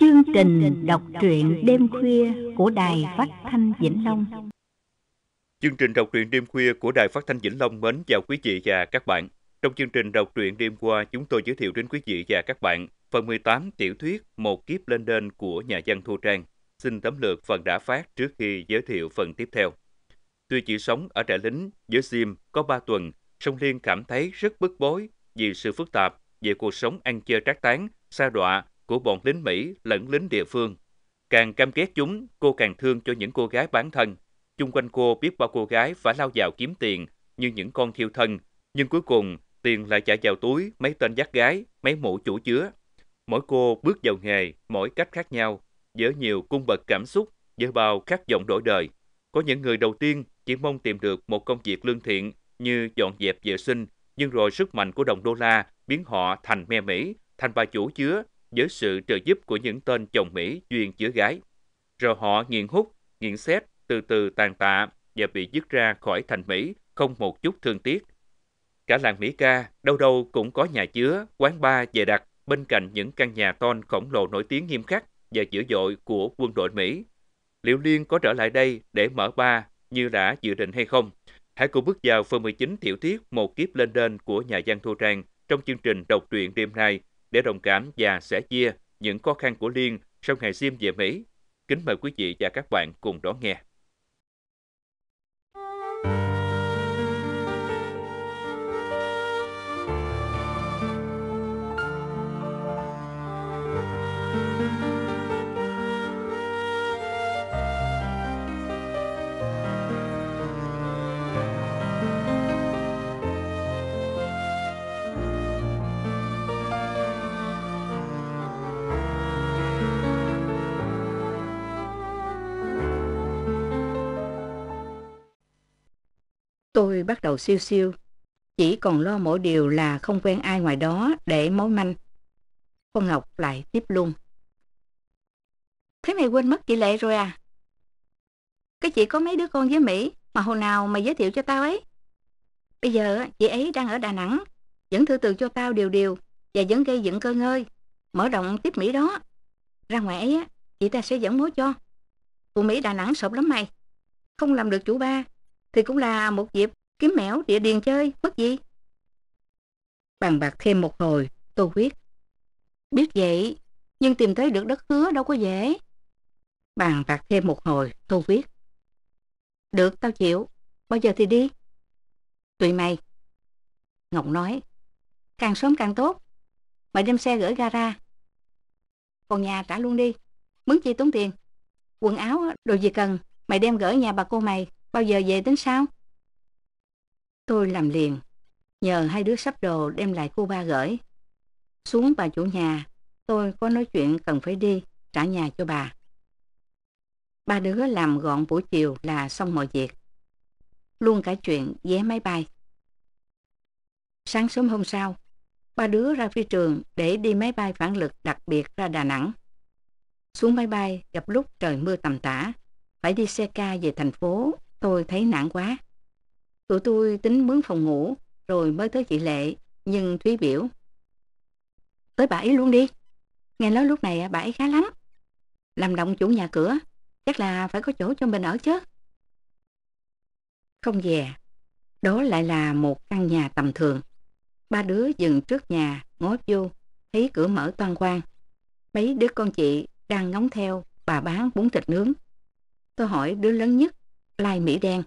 Chương trình đọc truyện đêm khuya của Đài Phát Thanh Vĩnh Long Chương trình đọc truyện đêm khuya của Đài Phát Thanh Vĩnh Long mến chào quý vị và các bạn. Trong chương trình đọc truyện đêm qua, chúng tôi giới thiệu đến quý vị và các bạn phần 18 tiểu thuyết Một kiếp lên đên của nhà văn Thu Trang. Xin tấm lược phần đã phát trước khi giới thiệu phần tiếp theo. Tuy chỉ sống ở trại lính với Sim có 3 tuần, song Liên cảm thấy rất bức bối vì sự phức tạp về cuộc sống ăn chơi trác tán, xa đọa của bọn lính Mỹ lẫn lính địa phương. Càng cam kết chúng, cô càng thương cho những cô gái bán thân. Chung quanh cô biết bao cô gái phải lao vào kiếm tiền như những con thiêu thân, nhưng cuối cùng tiền lại chạy vào túi mấy tên giác gái, mấy mụ chủ chứa. Mỗi cô bước vào nghề, mỗi cách khác nhau, giữa nhiều cung bậc cảm xúc, giữa bao khát vọng đổi đời. Có những người đầu tiên chỉ mong tìm được một công việc lương thiện như dọn dẹp vệ sinh, nhưng rồi sức mạnh của đồng đô la biến họ thành me mỹ, thành bà chủ chứa, với sự trợ giúp của những tên chồng Mỹ duyên chứa gái. Rồi họ nghiện hút, nghiện xét, từ từ tàn tạ và bị dứt ra khỏi thành Mỹ không một chút thương tiếc. Cả làng Mỹ Ca, đâu đâu cũng có nhà chứa, quán bar dày đặc bên cạnh những căn nhà ton khổng lồ nổi tiếng nghiêm khắc và dữ dội của quân đội Mỹ. Liệu Liên có trở lại đây để mở bar như đã dự định hay không? Hãy cùng bước vào phần 19 tiểu tiết Một kiếp lên đên của nhà văn Thu Trang trong chương trình đọc truyện đêm nay để đồng cảm và sẻ chia những khó khăn của Liên sau ngày Diêm về Mỹ. Kính mời quý vị và các bạn cùng đón nghe. Tôi bắt đầu siêu siêu, chỉ còn lo mỗi điều là không quen ai ngoài đó để mối manh. Con Ngọc lại tiếp luôn. Thế mày quên mất chị Lệ rồi à? Cái chị có mấy đứa con với Mỹ mà hồi nào mày giới thiệu cho tao ấy. Bây giờ chị ấy đang ở Đà Nẵng, vẫn thư từ cho tao điều điều và vẫn gây dựng cơ ngơi, mở rộng tiếp Mỹ đó. Ra ngoài ấy, chị ta sẽ dẫn mối cho. Tụi Mỹ Đà Nẵng sộp lắm mày. Không làm được chủ ba thì cũng là một dịp kiếm mẻo địa điền chơi, mất gì. Bàn bạc thêm một hồi, Tô Quyết. Biết vậy, nhưng tìm thấy được đất hứa đâu có dễ. Bàn bạc thêm một hồi, Tô Quyết. Được, tao chịu. Bao giờ thì đi? Tùy mày. Ngọc nói, càng sớm càng tốt. Mày đem xe gửi gara. Còn nhà trả luôn đi. Mướn chi tốn tiền. Quần áo, đồ gì cần, mày đem gửi nhà bà cô mày bao giờ về đến sao? Tôi làm liền, nhờ hai đứa sắp đồ đem lại cô ba gửi. Xuống bà chủ nhà, tôi có nói chuyện cần phải đi, trả nhà cho bà. Ba đứa làm gọn buổi chiều là xong mọi việc. Luôn cả chuyện vé máy bay. Sáng sớm hôm sau, ba đứa ra phi trường để đi máy bay phản lực đặc biệt ra Đà Nẵng. Xuống máy bay gặp lúc trời mưa tầm tã, phải đi xe ca về thành phố Tôi thấy nản quá. Tụi tôi tính mướn phòng ngủ, rồi mới tới chị Lệ, nhưng Thúy biểu. Tới bà ấy luôn đi. Nghe nói lúc này bà ấy khá lắm. Làm động chủ nhà cửa, chắc là phải có chỗ cho mình ở chứ. Không về, đó lại là một căn nhà tầm thường. Ba đứa dừng trước nhà, ngó vô, thấy cửa mở toan quang. Mấy đứa con chị đang ngóng theo bà bán bún thịt nướng. Tôi hỏi đứa lớn nhất Lai Mỹ đen.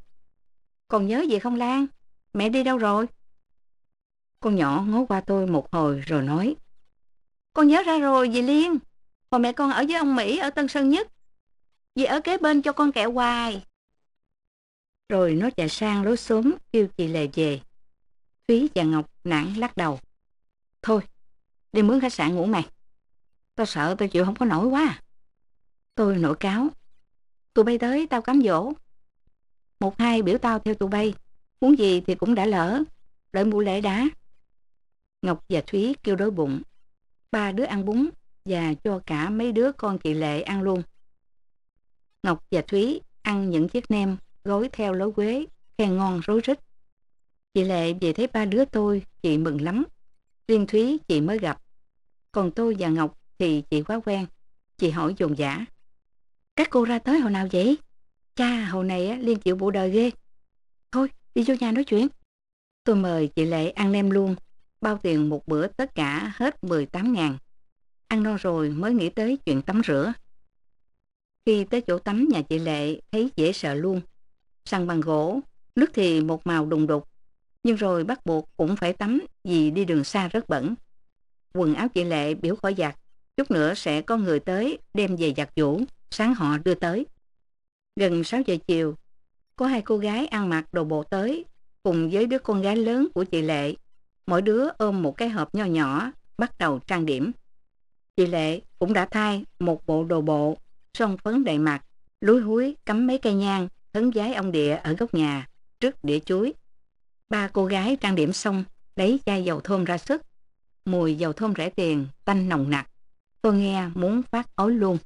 Còn nhớ gì không Lan? Mẹ đi đâu rồi? Con nhỏ ngó qua tôi một hồi rồi nói. Con nhớ ra rồi dì Liên. Hồi mẹ con ở với ông Mỹ ở Tân Sơn Nhất. Dì ở kế bên cho con kẹo hoài. Rồi nó chạy sang lối xóm kêu chị Lệ về. Thúy và Ngọc nản lắc đầu. Thôi, đi mướn khách sạn ngủ mày. Tao sợ tao chịu không có nổi quá. Tôi nổi cáo. Tụi bay tới tao cắm dỗ, một hai biểu tao theo tụi bay muốn gì thì cũng đã lỡ đợi mụ lễ đá ngọc và thúy kêu đói bụng ba đứa ăn bún và cho cả mấy đứa con chị lệ ăn luôn ngọc và thúy ăn những chiếc nem gói theo lối quế khen ngon rối rít chị lệ về thấy ba đứa tôi chị mừng lắm riêng thúy chị mới gặp còn tôi và ngọc thì chị quá quen chị hỏi dồn dã các cô ra tới hồi nào vậy Cha hồi này Liên chịu bộ đời ghê. Thôi, đi vô nhà nói chuyện. Tôi mời chị Lệ ăn nem luôn, bao tiền một bữa tất cả hết 18 ngàn. Ăn no rồi mới nghĩ tới chuyện tắm rửa. Khi tới chỗ tắm nhà chị Lệ thấy dễ sợ luôn. Sàn bằng gỗ, nước thì một màu đùng đục, nhưng rồi bắt buộc cũng phải tắm vì đi đường xa rất bẩn. Quần áo chị Lệ biểu khỏi giặt, chút nữa sẽ có người tới đem về giặt vũ, sáng họ đưa tới. Gần 6 giờ chiều, có hai cô gái ăn mặc đồ bộ tới, cùng với đứa con gái lớn của chị Lệ. Mỗi đứa ôm một cái hộp nho nhỏ, bắt đầu trang điểm. Chị Lệ cũng đã thay một bộ đồ bộ, son phấn đầy mặt, lúi húi cắm mấy cây nhang, hấn giái ông địa ở góc nhà, trước đĩa chuối. Ba cô gái trang điểm xong, lấy chai dầu thơm ra sức. Mùi dầu thơm rẻ tiền, tanh nồng nặc. Tôi nghe muốn phát ối luôn.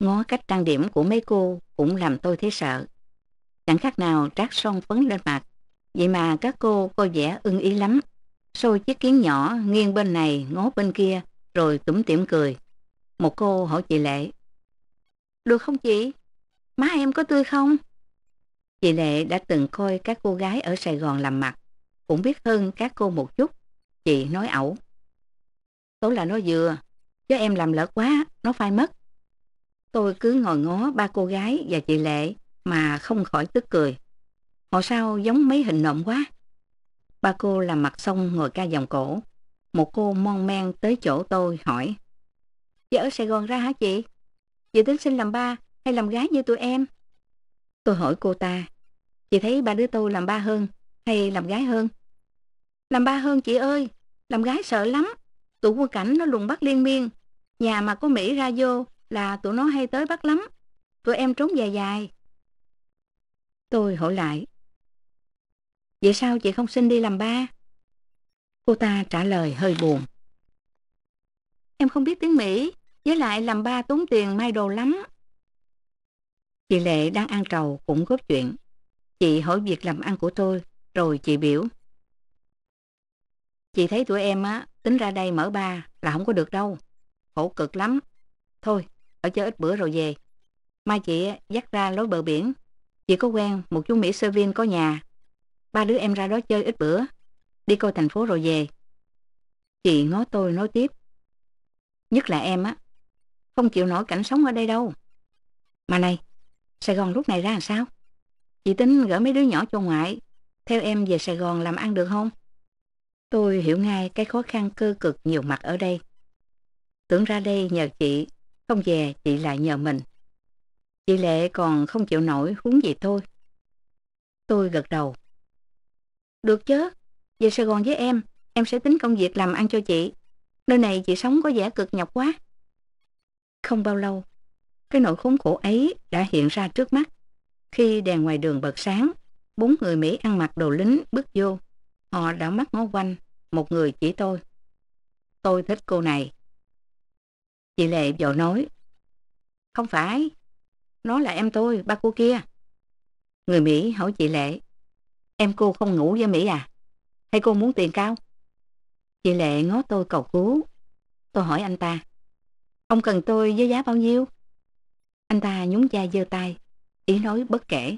Ngó cách trang điểm của mấy cô cũng làm tôi thấy sợ. Chẳng khác nào trát son phấn lên mặt. Vậy mà các cô coi vẻ ưng ý lắm. Xôi chiếc kiến nhỏ nghiêng bên này ngó bên kia rồi tủm tỉm cười. Một cô hỏi chị Lệ. Được không chị? Má em có tươi không? Chị Lệ đã từng coi các cô gái ở Sài Gòn làm mặt. Cũng biết hơn các cô một chút. Chị nói ẩu. Tố là nó vừa. Chứ em làm lỡ quá, nó phai mất. Tôi cứ ngồi ngó ba cô gái và chị Lệ mà không khỏi tức cười. Họ sao giống mấy hình nộm quá. Ba cô làm mặt xong ngồi ca dòng cổ. Một cô mon men tới chỗ tôi hỏi. Chị ở Sài Gòn ra hả chị? Chị tính sinh làm ba hay làm gái như tụi em? Tôi hỏi cô ta. Chị thấy ba đứa tôi làm ba hơn hay làm gái hơn? Làm ba hơn chị ơi. Làm gái sợ lắm. Tụi quân cảnh nó lùng bắt liên miên. Nhà mà có Mỹ ra vô là tụi nó hay tới bắt lắm. Tụi em trốn dài dài. Tôi hỏi lại. Vậy sao chị không xin đi làm ba? Cô ta trả lời hơi buồn. Em không biết tiếng Mỹ, với lại làm ba tốn tiền mai đồ lắm. Chị Lệ đang ăn trầu cũng góp chuyện. Chị hỏi việc làm ăn của tôi, rồi chị biểu. Chị thấy tụi em á, tính ra đây mở ba là không có được đâu. Khổ cực lắm. Thôi, ở chơi ít bữa rồi về. Mai chị dắt ra lối bờ biển. Chị có quen một chú Mỹ sơ viên có nhà. Ba đứa em ra đó chơi ít bữa. Đi coi thành phố rồi về. Chị ngó tôi nói tiếp. Nhất là em á. Không chịu nổi cảnh sống ở đây đâu. Mà này, Sài Gòn lúc này ra làm sao? Chị tính gửi mấy đứa nhỏ cho ngoại. Theo em về Sài Gòn làm ăn được không? Tôi hiểu ngay cái khó khăn cơ cực nhiều mặt ở đây. Tưởng ra đây nhờ chị không về chị lại nhờ mình. Chị Lệ còn không chịu nổi huống gì thôi. Tôi gật đầu. Được chứ, về Sài Gòn với em, em sẽ tính công việc làm ăn cho chị. Nơi này chị sống có vẻ cực nhọc quá. Không bao lâu, cái nỗi khốn khổ ấy đã hiện ra trước mắt. Khi đèn ngoài đường bật sáng, bốn người Mỹ ăn mặc đồ lính bước vô. Họ đã mắt ngó quanh, một người chỉ tôi. Tôi thích cô này, Chị Lệ vội nói. Không phải, nó là em tôi, ba cô kia. Người Mỹ hỏi chị Lệ. Em cô không ngủ với Mỹ à? Hay cô muốn tiền cao? Chị Lệ ngó tôi cầu cứu. Tôi hỏi anh ta. Ông cần tôi với giá bao nhiêu? Anh ta nhúng vai giơ tay, ý nói bất kể.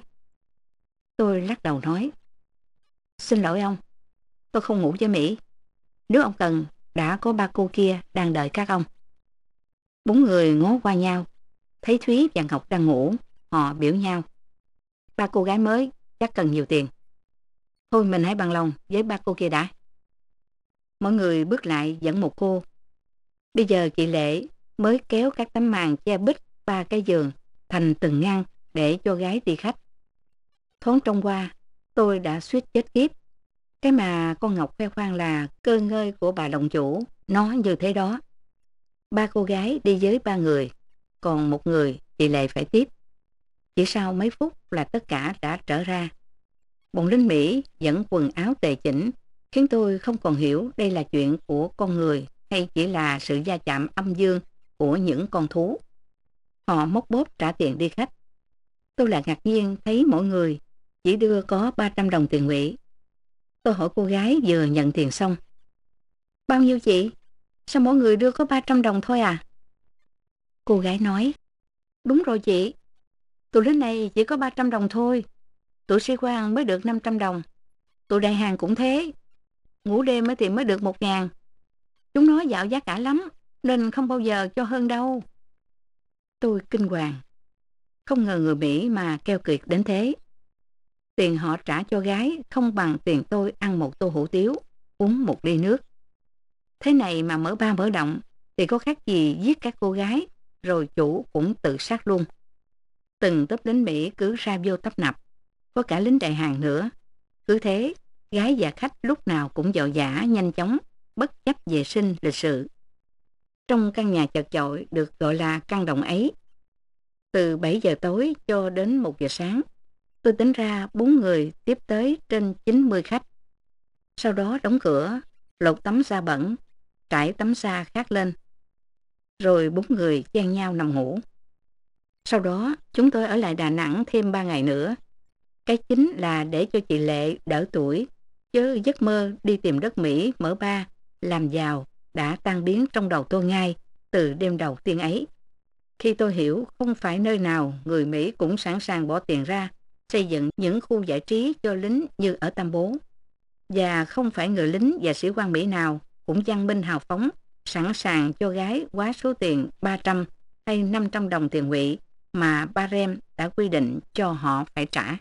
Tôi lắc đầu nói. Xin lỗi ông, tôi không ngủ với Mỹ. Nếu ông cần, đã có ba cô kia đang đợi các ông. Bốn người ngó qua nhau, thấy Thúy và Ngọc đang ngủ, họ biểu nhau. Ba cô gái mới chắc cần nhiều tiền. Thôi mình hãy bằng lòng với ba cô kia đã. Mọi người bước lại dẫn một cô. Bây giờ chị Lệ mới kéo các tấm màn che bích ba cái giường thành từng ngăn để cho gái đi khách. Thoáng trong qua, tôi đã suýt chết kiếp. Cái mà con Ngọc khoe khoang là cơ ngơi của bà đồng chủ, nó như thế đó ba cô gái đi với ba người, còn một người thì Lệ phải tiếp. Chỉ sau mấy phút là tất cả đã trở ra. Bọn lính Mỹ dẫn quần áo tề chỉnh, khiến tôi không còn hiểu đây là chuyện của con người hay chỉ là sự gia chạm âm dương của những con thú. Họ móc bóp trả tiền đi khách. Tôi lại ngạc nhiên thấy mỗi người chỉ đưa có 300 đồng tiền quỹ. Tôi hỏi cô gái vừa nhận tiền xong. Bao nhiêu chị? Sao mỗi người đưa có 300 đồng thôi à? Cô gái nói, đúng rồi chị, tụi đến này chỉ có 300 đồng thôi, tụi sĩ quan mới được 500 đồng, tụi đại hàng cũng thế, ngủ đêm mới thì mới được 1 ngàn. Chúng nó dạo giá cả lắm, nên không bao giờ cho hơn đâu. Tôi kinh hoàng, không ngờ người Mỹ mà keo kiệt đến thế. Tiền họ trả cho gái không bằng tiền tôi ăn một tô hủ tiếu, uống một ly nước. Thế này mà mở ba mở động thì có khác gì giết các cô gái rồi chủ cũng tự sát luôn. Từng tấp lính Mỹ cứ ra vô tấp nập, có cả lính đại hàng nữa. Cứ thế, gái và khách lúc nào cũng dò dã nhanh chóng, bất chấp vệ sinh lịch sự. Trong căn nhà chật chội được gọi là căn động ấy, từ 7 giờ tối cho đến 1 giờ sáng, tôi tính ra bốn người tiếp tới trên 90 khách. Sau đó đóng cửa, lột tấm da bẩn, trải tấm sa khác lên. Rồi bốn người chen nhau nằm ngủ. Sau đó, chúng tôi ở lại Đà Nẵng thêm ba ngày nữa. Cái chính là để cho chị Lệ đỡ tuổi, chứ giấc mơ đi tìm đất Mỹ mở ba, làm giàu đã tan biến trong đầu tôi ngay từ đêm đầu tiên ấy. Khi tôi hiểu không phải nơi nào người Mỹ cũng sẵn sàng bỏ tiền ra xây dựng những khu giải trí cho lính như ở Tam Bố. Và không phải người lính và sĩ quan Mỹ nào cũng văn binh hào phóng, sẵn sàng cho gái quá số tiền 300 hay 500 đồng tiền quỹ mà Barem đã quy định cho họ phải trả.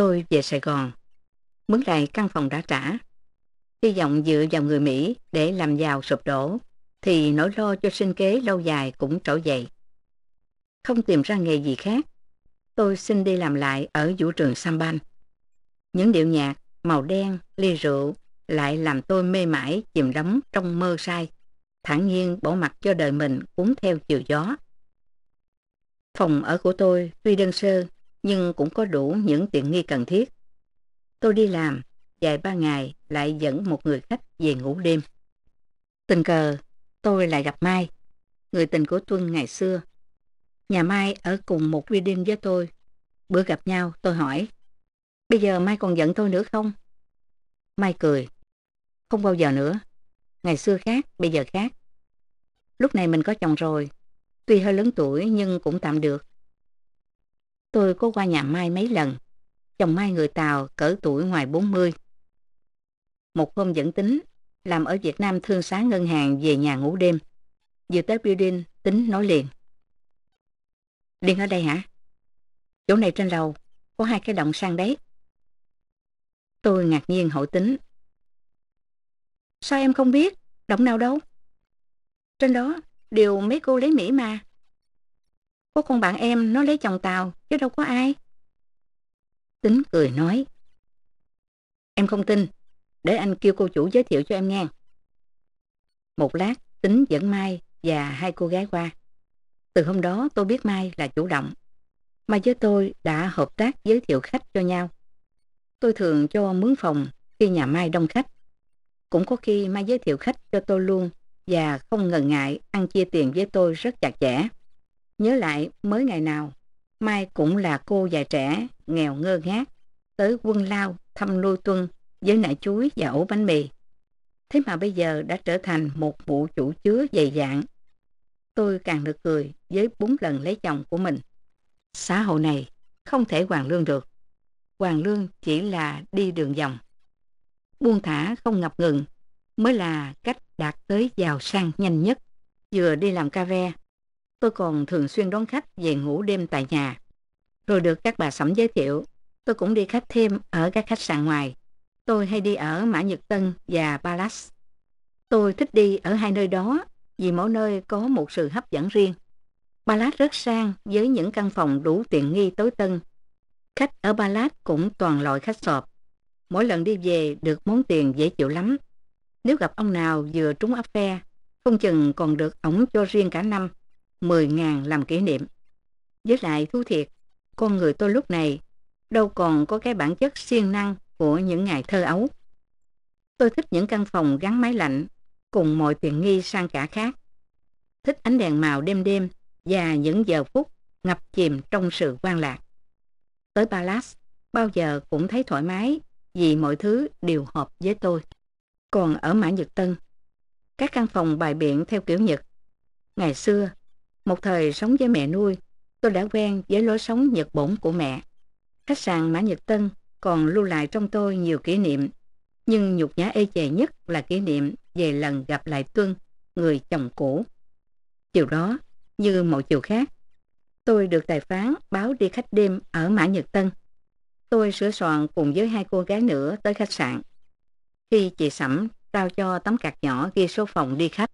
tôi về Sài Gòn, mướn lại căn phòng đã trả. Hy vọng dựa vào người Mỹ để làm giàu sụp đổ, thì nỗi lo cho sinh kế lâu dài cũng trỗi dậy. Không tìm ra nghề gì khác, tôi xin đi làm lại ở vũ trường Samban. Những điệu nhạc, màu đen, ly rượu lại làm tôi mê mải chìm đắm trong mơ sai, thản nhiên bỏ mặt cho đời mình cuốn theo chiều gió. Phòng ở của tôi tuy đơn sơ nhưng cũng có đủ những tiện nghi cần thiết. Tôi đi làm, vài ba ngày lại dẫn một người khách về ngủ đêm. Tình cờ, tôi lại gặp Mai, người tình của Tuân ngày xưa. Nhà Mai ở cùng một quy với tôi. Bữa gặp nhau, tôi hỏi, bây giờ Mai còn giận tôi nữa không? Mai cười, không bao giờ nữa. Ngày xưa khác, bây giờ khác. Lúc này mình có chồng rồi. Tuy hơi lớn tuổi nhưng cũng tạm được. Tôi có qua nhà Mai mấy lần. Chồng Mai người Tàu cỡ tuổi ngoài 40. Một hôm dẫn tính, làm ở Việt Nam thương xá ngân hàng về nhà ngủ đêm. Vừa tới building, tính nói liền. Điên ở đây hả? Chỗ này trên lầu, có hai cái động sang đấy. Tôi ngạc nhiên hỏi tính. Sao em không biết? Động nào đâu? Trên đó, đều mấy cô lấy Mỹ mà. Có con bạn em nó lấy chồng tàu, chứ đâu có ai. Tính cười nói. Em không tin, để anh kêu cô chủ giới thiệu cho em nghe. Một lát, Tính dẫn Mai và hai cô gái qua. Từ hôm đó tôi biết Mai là chủ động. Mai với tôi đã hợp tác giới thiệu khách cho nhau. Tôi thường cho mướn phòng khi nhà Mai đông khách. Cũng có khi Mai giới thiệu khách cho tôi luôn và không ngần ngại ăn chia tiền với tôi rất chặt chẽ. Nhớ lại mới ngày nào, Mai cũng là cô già trẻ, nghèo ngơ ngác, tới quân lao thăm nuôi tuân với nải chuối và ổ bánh mì. Thế mà bây giờ đã trở thành một vụ chủ chứa dày dạng. Tôi càng được cười với bốn lần lấy chồng của mình. Xã hội này không thể hoàng lương được. Hoàng lương chỉ là đi đường vòng. Buông thả không ngập ngừng mới là cách đạt tới giàu sang nhanh nhất. Vừa đi làm ca ve, Tôi còn thường xuyên đón khách về ngủ đêm tại nhà. Rồi được các bà sẩm giới thiệu, tôi cũng đi khách thêm ở các khách sạn ngoài. Tôi hay đi ở Mã Nhật Tân và Palace. Tôi thích đi ở hai nơi đó vì mỗi nơi có một sự hấp dẫn riêng. Palace rất sang với những căn phòng đủ tiện nghi tối tân. Khách ở Palace cũng toàn loại khách sọp. Mỗi lần đi về được món tiền dễ chịu lắm. Nếu gặp ông nào vừa trúng áp phe, không chừng còn được ổng cho riêng cả năm. 10.000 làm kỷ niệm. Với lại thú thiệt, con người tôi lúc này đâu còn có cái bản chất siêng năng của những ngày thơ ấu. Tôi thích những căn phòng gắn máy lạnh cùng mọi tiện nghi sang cả khác. Thích ánh đèn màu đêm đêm và những giờ phút ngập chìm trong sự quan lạc. Tới Palace, bao giờ cũng thấy thoải mái vì mọi thứ đều hợp với tôi. Còn ở Mã Nhật Tân, các căn phòng bài biện theo kiểu Nhật. Ngày xưa, một thời sống với mẹ nuôi, tôi đã quen với lối sống Nhật bổn của mẹ. Khách sạn Mã Nhật Tân còn lưu lại trong tôi nhiều kỷ niệm, nhưng nhục nhã ê chề nhất là kỷ niệm về lần gặp lại Tuân, người chồng cũ. Chiều đó, như mọi chiều khác, tôi được tài phán báo đi khách đêm ở Mã Nhật Tân. Tôi sửa soạn cùng với hai cô gái nữa tới khách sạn. Khi chị Sẩm trao cho tấm cạc nhỏ ghi số phòng đi khách,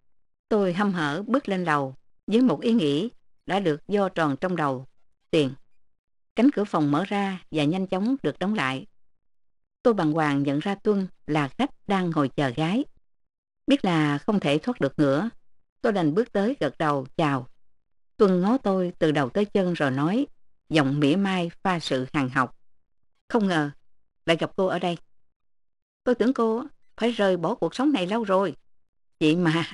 tôi hâm hở bước lên lầu với một ý nghĩ đã được do tròn trong đầu, tiền. Cánh cửa phòng mở ra và nhanh chóng được đóng lại. Tôi bằng hoàng nhận ra Tuân là khách đang ngồi chờ gái. Biết là không thể thoát được nữa, tôi đành bước tới gật đầu chào. Tuân ngó tôi từ đầu tới chân rồi nói, giọng mỉa mai pha sự hàng học. Không ngờ, lại gặp cô ở đây. Tôi tưởng cô phải rời bỏ cuộc sống này lâu rồi. Vậy mà,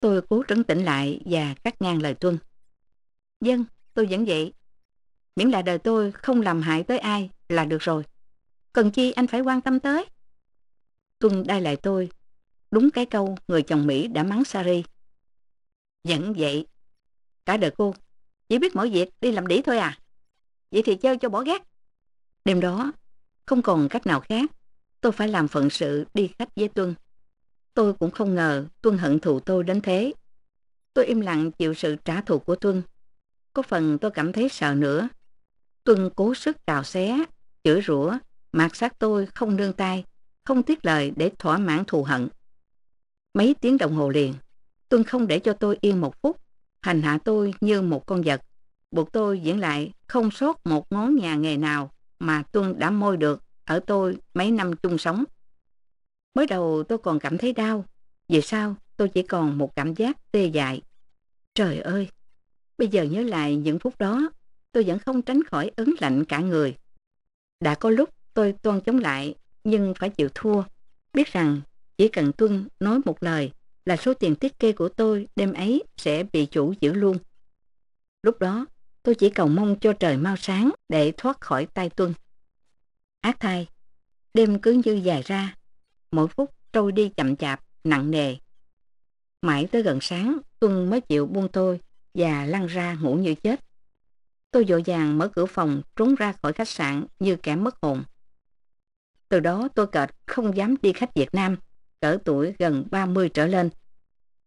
Tôi cố trấn tĩnh lại và cắt ngang lời Tuân. Dân, tôi vẫn vậy. Miễn là đời tôi không làm hại tới ai là được rồi. Cần chi anh phải quan tâm tới? Tuân đai lại tôi. Đúng cái câu người chồng Mỹ đã mắng Sari. Vẫn vậy. Cả đời cô, chỉ biết mỗi việc đi làm đĩ thôi à. Vậy thì chơi cho bỏ gác. Đêm đó, không còn cách nào khác, tôi phải làm phận sự đi khách với Tuân. Tôi cũng không ngờ Tuân hận thù tôi đến thế. Tôi im lặng chịu sự trả thù của Tuân. Có phần tôi cảm thấy sợ nữa. Tuân cố sức cào xé, chửi rủa, mạt sát tôi không nương tay, không tiếc lời để thỏa mãn thù hận. Mấy tiếng đồng hồ liền, Tuân không để cho tôi yên một phút, hành hạ tôi như một con vật. Buộc tôi diễn lại không sót một ngón nhà nghề nào mà Tuân đã môi được ở tôi mấy năm chung sống. Mới đầu tôi còn cảm thấy đau, vì sao? tôi chỉ còn một cảm giác tê dại. Trời ơi, bây giờ nhớ lại những phút đó, tôi vẫn không tránh khỏi ớn lạnh cả người. Đã có lúc tôi toan chống lại, nhưng phải chịu thua. Biết rằng chỉ cần Tuân nói một lời là số tiền tiết kê của tôi đêm ấy sẽ bị chủ giữ luôn. Lúc đó, tôi chỉ cầu mong cho trời mau sáng để thoát khỏi tay Tuân. Ác thay, đêm cứ như dài ra, mỗi phút trôi đi chậm chạp, nặng nề. Mãi tới gần sáng, Tuân mới chịu buông tôi và lăn ra ngủ như chết. Tôi vội vàng mở cửa phòng trốn ra khỏi khách sạn như kẻ mất hồn. Từ đó tôi cợt không dám đi khách Việt Nam, cỡ tuổi gần 30 trở lên,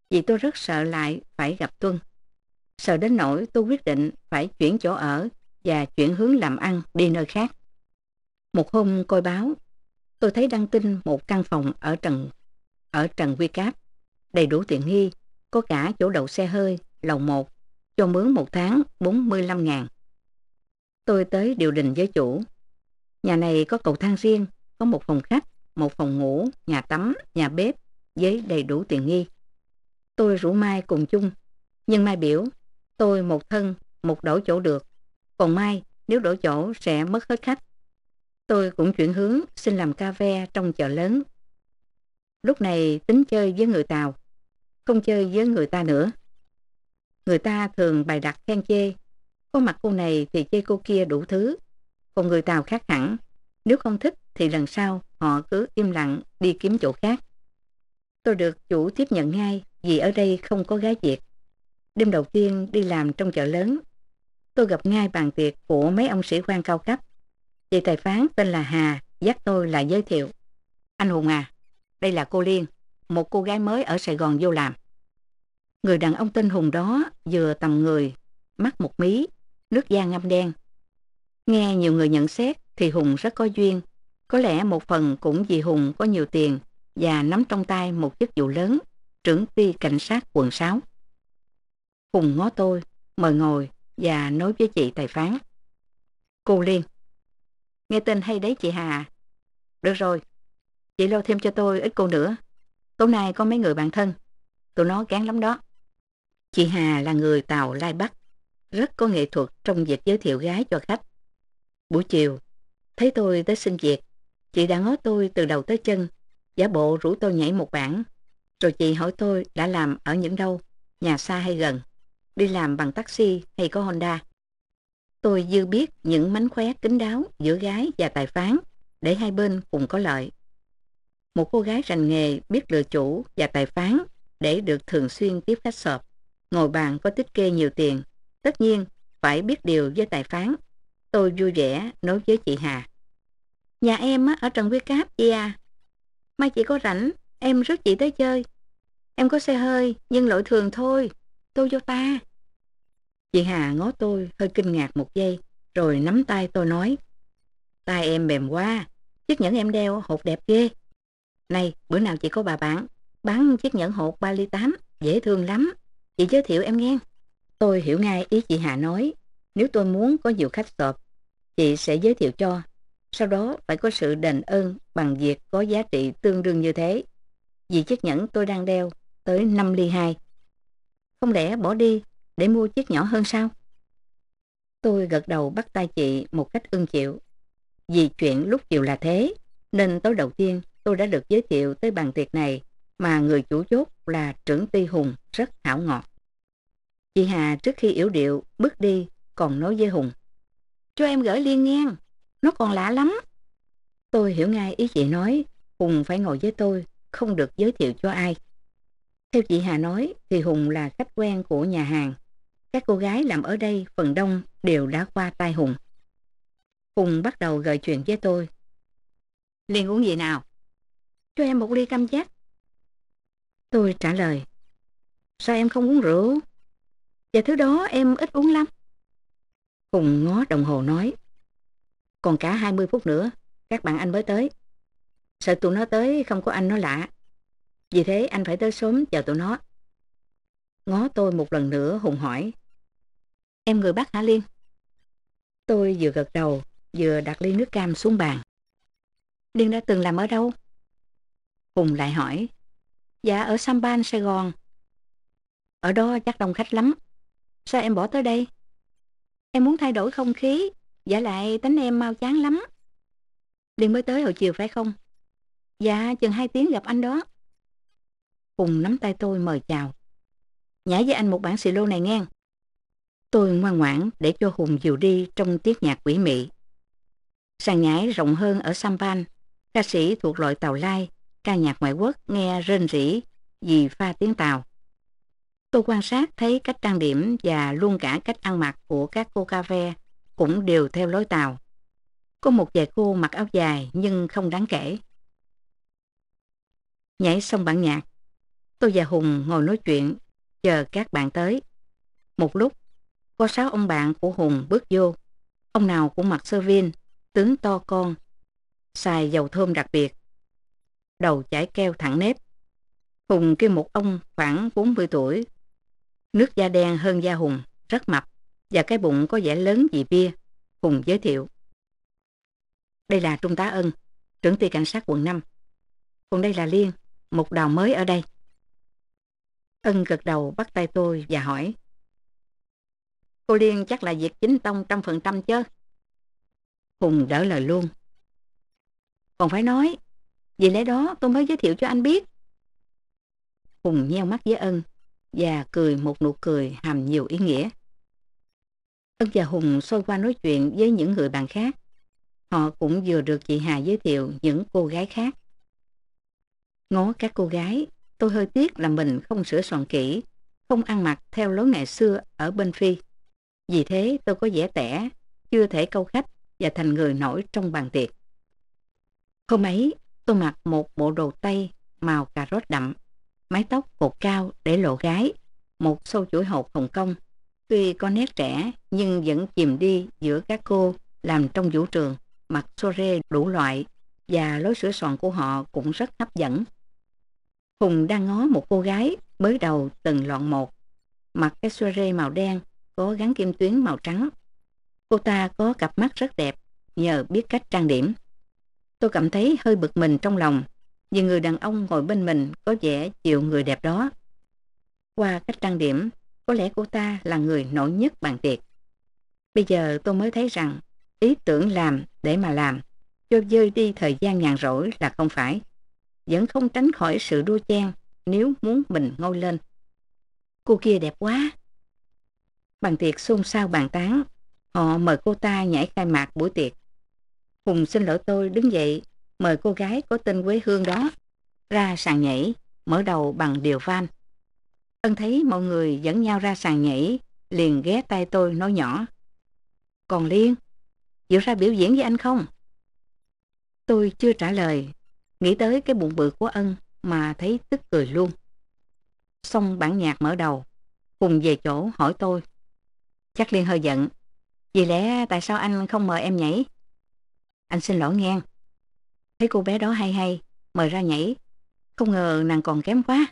vì tôi rất sợ lại phải gặp Tuân. Sợ đến nỗi tôi quyết định phải chuyển chỗ ở và chuyển hướng làm ăn đi nơi khác. Một hôm coi báo, Tôi thấy đăng tin một căn phòng ở Trần ở Trần Quy Cáp, đầy đủ tiện nghi, có cả chỗ đậu xe hơi, lầu 1, cho mướn một tháng 45 ngàn. Tôi tới điều đình với chủ. Nhà này có cầu thang riêng, có một phòng khách, một phòng ngủ, nhà tắm, nhà bếp, với đầy đủ tiện nghi. Tôi rủ Mai cùng chung, nhưng Mai biểu, tôi một thân, một đổi chỗ được, còn Mai nếu đổi chỗ sẽ mất hết khách. Tôi cũng chuyển hướng xin làm ca ve trong chợ lớn. Lúc này tính chơi với người Tàu, không chơi với người ta nữa. Người ta thường bài đặt khen chê, có mặt cô này thì chê cô kia đủ thứ. Còn người Tàu khác hẳn, nếu không thích thì lần sau họ cứ im lặng đi kiếm chỗ khác. Tôi được chủ tiếp nhận ngay vì ở đây không có gái Việt. Đêm đầu tiên đi làm trong chợ lớn, tôi gặp ngay bàn tiệc của mấy ông sĩ quan cao cấp. Chị tài phán tên là Hà, dắt tôi là giới thiệu. Anh Hùng à, đây là cô Liên, một cô gái mới ở Sài Gòn vô làm. Người đàn ông tên Hùng đó vừa tầm người, mắt một mí, nước da ngâm đen. Nghe nhiều người nhận xét thì Hùng rất có duyên. Có lẽ một phần cũng vì Hùng có nhiều tiền và nắm trong tay một chức vụ lớn, trưởng ty cảnh sát quận 6. Hùng ngó tôi, mời ngồi và nói với chị tài phán. Cô Liên, Nghe tên hay đấy chị Hà. Được rồi, chị lo thêm cho tôi ít cô nữa. Tối nay có mấy người bạn thân, tụi nó gán lắm đó. Chị Hà là người Tàu Lai Bắc, rất có nghệ thuật trong việc giới thiệu gái cho khách. Buổi chiều, thấy tôi tới xin việc, chị đã ngó tôi từ đầu tới chân, giả bộ rủ tôi nhảy một bản. Rồi chị hỏi tôi đã làm ở những đâu, nhà xa hay gần, đi làm bằng taxi hay có Honda. Tôi dư biết những mánh khóe kín đáo giữa gái và tài phán để hai bên cùng có lợi. Một cô gái rành nghề biết lựa chủ và tài phán để được thường xuyên tiếp khách sọp, ngồi bàn có tích kê nhiều tiền. Tất nhiên, phải biết điều với tài phán. Tôi vui vẻ nói với chị Hà. Nhà em ở Trần Quyết Cáp chị à. Mai chị có rảnh, em rước chị tới chơi. Em có xe hơi, nhưng lỗi thường thôi. Tôi vô ta. Chị Hà ngó tôi hơi kinh ngạc một giây, rồi nắm tay tôi nói. Tay em mềm quá, chiếc nhẫn em đeo hột đẹp ghê. Này, bữa nào chị có bà bạn, bán chiếc nhẫn hột 3 ly 8, dễ thương lắm. Chị giới thiệu em nghe. Tôi hiểu ngay ý chị Hà nói, nếu tôi muốn có nhiều khách sộp, chị sẽ giới thiệu cho. Sau đó phải có sự đền ơn bằng việc có giá trị tương đương như thế. Vì chiếc nhẫn tôi đang đeo tới 5 ly 2. Không lẽ bỏ đi để mua chiếc nhỏ hơn sao? Tôi gật đầu bắt tay chị một cách ưng chịu. Vì chuyện lúc chiều là thế, nên tối đầu tiên tôi đã được giới thiệu tới bàn tiệc này mà người chủ chốt là trưởng Ti Hùng rất hảo ngọt. Chị Hà trước khi yếu điệu bước đi còn nói với Hùng Cho em gửi liên ngang, nó còn lạ lắm. Tôi hiểu ngay ý chị nói Hùng phải ngồi với tôi, không được giới thiệu cho ai. Theo chị Hà nói thì Hùng là khách quen của nhà hàng các cô gái làm ở đây phần đông đều đã qua tay Hùng. Hùng bắt đầu gợi chuyện với tôi. Liền uống gì nào? Cho em một ly cam giác. Tôi trả lời. Sao em không uống rượu? Và thứ đó em ít uống lắm. Hùng ngó đồng hồ nói. Còn cả 20 phút nữa, các bạn anh mới tới. Sợ tụi nó tới không có anh nó lạ. Vì thế anh phải tới sớm chờ tụi nó. Ngó tôi một lần nữa Hùng hỏi. Em người bác hả Liên? Tôi vừa gật đầu, vừa đặt ly nước cam xuống bàn. Liên đã từng làm ở đâu? Hùng lại hỏi. Dạ ở Sampan Sài Gòn. Ở đó chắc đông khách lắm. Sao em bỏ tới đây? Em muốn thay đổi không khí, giả lại tính em mau chán lắm. Liên mới tới hồi chiều phải không? Dạ, chừng hai tiếng gặp anh đó. Hùng nắm tay tôi mời chào. Nhảy với anh một bản xì lô này nghe. Tôi ngoan ngoãn để cho Hùng dìu đi trong tiết nhạc quỷ mị. Sàn nhãi rộng hơn ở Sampan, ca sĩ thuộc loại Tàu Lai, ca nhạc ngoại quốc nghe rên rỉ vì pha tiếng Tàu. Tôi quan sát thấy cách trang điểm và luôn cả cách ăn mặc của các cô ca ve cũng đều theo lối Tàu. Có một vài cô mặc áo dài nhưng không đáng kể. Nhảy xong bản nhạc, tôi và Hùng ngồi nói chuyện, chờ các bạn tới. Một lúc có sáu ông bạn của Hùng bước vô. Ông nào cũng mặc sơ viên, tướng to con, xài dầu thơm đặc biệt, đầu chải keo thẳng nếp. Hùng kêu một ông khoảng 40 tuổi, nước da đen hơn da Hùng, rất mập và cái bụng có vẻ lớn vì bia. Hùng giới thiệu. Đây là Trung tá Ân, trưởng ty cảnh sát quận 5. Còn đây là Liên, một đào mới ở đây. Ân gật đầu bắt tay tôi và hỏi. Cô Liên chắc là việc chính tông trăm phần trăm chứ. Hùng đỡ lời luôn. Còn phải nói, vì lẽ đó tôi mới giới thiệu cho anh biết. Hùng nheo mắt với ân và cười một nụ cười hàm nhiều ý nghĩa. Ân và Hùng xôi qua nói chuyện với những người bạn khác. Họ cũng vừa được chị Hà giới thiệu những cô gái khác. Ngó các cô gái, tôi hơi tiếc là mình không sửa soạn kỹ, không ăn mặc theo lối ngày xưa ở bên Phi. Vì thế tôi có vẻ tẻ, chưa thể câu khách và thành người nổi trong bàn tiệc. Hôm ấy, tôi mặc một bộ đồ tây màu cà rốt đậm, mái tóc cột cao để lộ gái, một sâu chuỗi hột Hồng Kông. Tuy có nét trẻ nhưng vẫn chìm đi giữa các cô làm trong vũ trường, mặc rê đủ loại và lối sửa soạn của họ cũng rất hấp dẫn. Hùng đang ngó một cô gái mới đầu từng loạn một, mặc cái rê màu đen có gắn kim tuyến màu trắng. Cô ta có cặp mắt rất đẹp nhờ biết cách trang điểm. Tôi cảm thấy hơi bực mình trong lòng vì người đàn ông ngồi bên mình có vẻ chịu người đẹp đó. Qua cách trang điểm, có lẽ cô ta là người nổi nhất bàn tiệc. Bây giờ tôi mới thấy rằng ý tưởng làm để mà làm, cho dơi đi thời gian nhàn rỗi là không phải. Vẫn không tránh khỏi sự đua chen nếu muốn mình ngôi lên. Cô kia đẹp quá, Bàn tiệc xôn xao bàn tán, họ mời cô ta nhảy khai mạc buổi tiệc. Hùng xin lỗi tôi đứng dậy, mời cô gái có tên Quế Hương đó ra sàn nhảy, mở đầu bằng điều van. Ân thấy mọi người dẫn nhau ra sàn nhảy, liền ghé tay tôi nói nhỏ. Còn Liên, dựa ra biểu diễn với anh không? Tôi chưa trả lời, nghĩ tới cái bụng bự của ân mà thấy tức cười luôn. Xong bản nhạc mở đầu, Hùng về chỗ hỏi tôi. Chắc Liên hơi giận. Vì lẽ tại sao anh không mời em nhảy? Anh xin lỗi nghe. Thấy cô bé đó hay hay, mời ra nhảy. Không ngờ nàng còn kém quá.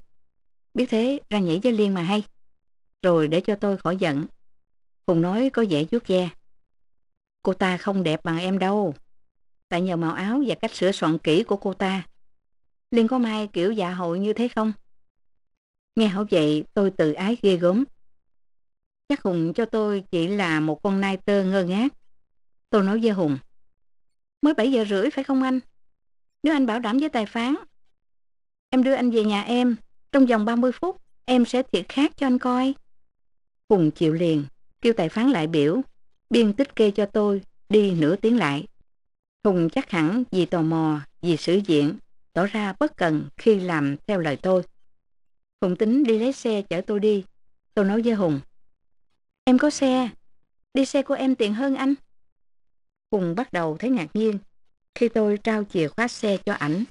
Biết thế, ra nhảy với Liên mà hay. Rồi để cho tôi khỏi giận. Hùng nói có vẻ vuốt da Cô ta không đẹp bằng em đâu. Tại nhờ màu áo và cách sửa soạn kỹ của cô ta. Liên có mai kiểu dạ hội như thế không? Nghe hảo vậy tôi tự ái ghê gớm. Chắc Hùng cho tôi chỉ là một con nai tơ ngơ ngác. Tôi nói với Hùng, mới 7 giờ rưỡi phải không anh? Nếu anh bảo đảm với tài phán, em đưa anh về nhà em, trong vòng 30 phút, em sẽ thiệt khác cho anh coi. Hùng chịu liền, kêu tài phán lại biểu, biên tích kê cho tôi, đi nửa tiếng lại. Hùng chắc hẳn vì tò mò, vì sử diện, tỏ ra bất cần khi làm theo lời tôi. Hùng tính đi lấy xe chở tôi đi. Tôi nói với Hùng, Em có xe. Đi xe của em tiện hơn anh. Hùng bắt đầu thấy ngạc nhiên khi tôi trao chìa khóa xe cho ảnh.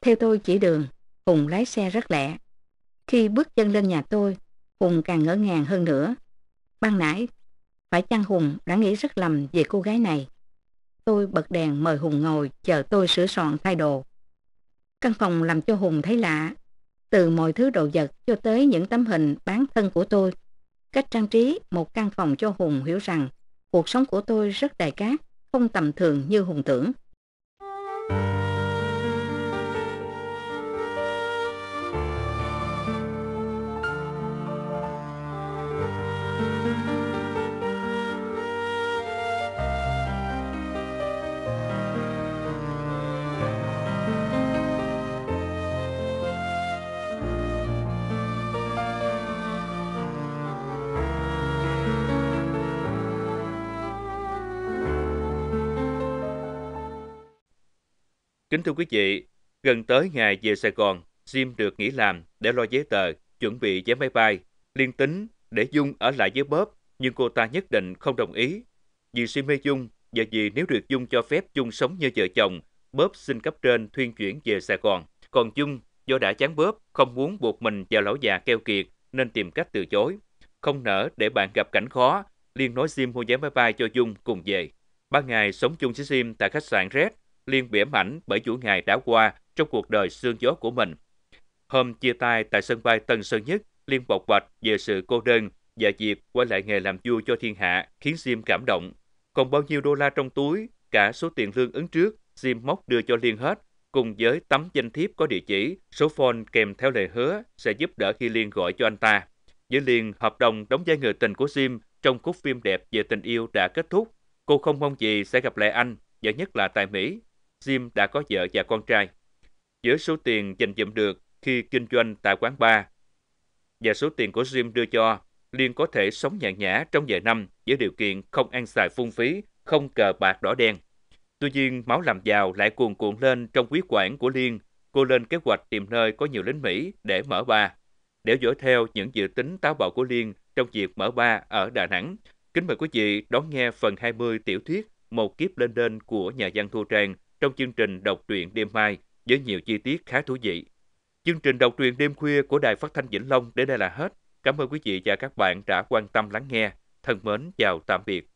Theo tôi chỉ đường, Hùng lái xe rất lẹ. Khi bước chân lên nhà tôi, Hùng càng ngỡ ngàng hơn nữa. Ban nãy, phải chăng Hùng đã nghĩ rất lầm về cô gái này? Tôi bật đèn mời Hùng ngồi chờ tôi sửa soạn thay đồ. Căn phòng làm cho Hùng thấy lạ. Từ mọi thứ đồ vật cho tới những tấm hình bán thân của tôi, Cách trang trí một căn phòng cho Hùng hiểu rằng cuộc sống của tôi rất đại cát, không tầm thường như Hùng tưởng. Kính thưa quý vị, gần tới ngày về Sài Gòn, Jim được nghỉ làm để lo giấy tờ, chuẩn bị vé máy bay. Liên tính để Dung ở lại với Bob, nhưng cô ta nhất định không đồng ý. Vì si mê Dung và vì nếu được Dung cho phép Dung sống như vợ chồng, Bob xin cấp trên thuyên chuyển về Sài Gòn. Còn Dung, do đã chán Bob, không muốn buộc mình vào lão già keo kiệt nên tìm cách từ chối. Không nỡ để bạn gặp cảnh khó, Liên nói Jim mua vé máy bay cho Dung cùng về. Ba ngày sống chung với Jim tại khách sạn Red, liên bị ám bởi chuỗi ngày đã qua trong cuộc đời xương gió của mình. Hôm chia tay tại sân bay Tân Sơn Nhất, Liên bộc bạch về sự cô đơn và việc quay lại nghề làm vua cho thiên hạ khiến sim cảm động. Còn bao nhiêu đô la trong túi, cả số tiền lương ứng trước, sim móc đưa cho Liên hết, cùng với tấm danh thiếp có địa chỉ, số phone kèm theo lời hứa sẽ giúp đỡ khi Liên gọi cho anh ta. Với Liên, hợp đồng đóng vai người tình của sim trong cốt phim đẹp về tình yêu đã kết thúc. Cô không mong gì sẽ gặp lại anh, và nhất là tại Mỹ, Jim đã có vợ và con trai. Giữa số tiền dành dụm được khi kinh doanh tại quán bar và số tiền của Jim đưa cho, Liên có thể sống nhàn nhã trong vài năm với điều kiện không ăn xài phung phí, không cờ bạc đỏ đen. Tuy nhiên, máu làm giàu lại cuồn cuộn lên trong quý quản của Liên. Cô lên kế hoạch tìm nơi có nhiều lính Mỹ để mở ba. Để dõi theo những dự tính táo bạo của Liên trong việc mở ba ở Đà Nẵng, kính mời quý vị đón nghe phần 20 tiểu thuyết Một kiếp lên đên của nhà văn Thu Trang trong chương trình đọc truyện đêm mai với nhiều chi tiết khá thú vị. Chương trình đọc truyện đêm khuya của Đài Phát thanh Vĩnh Long đến đây là hết. Cảm ơn quý vị và các bạn đã quan tâm lắng nghe. Thân mến chào tạm biệt.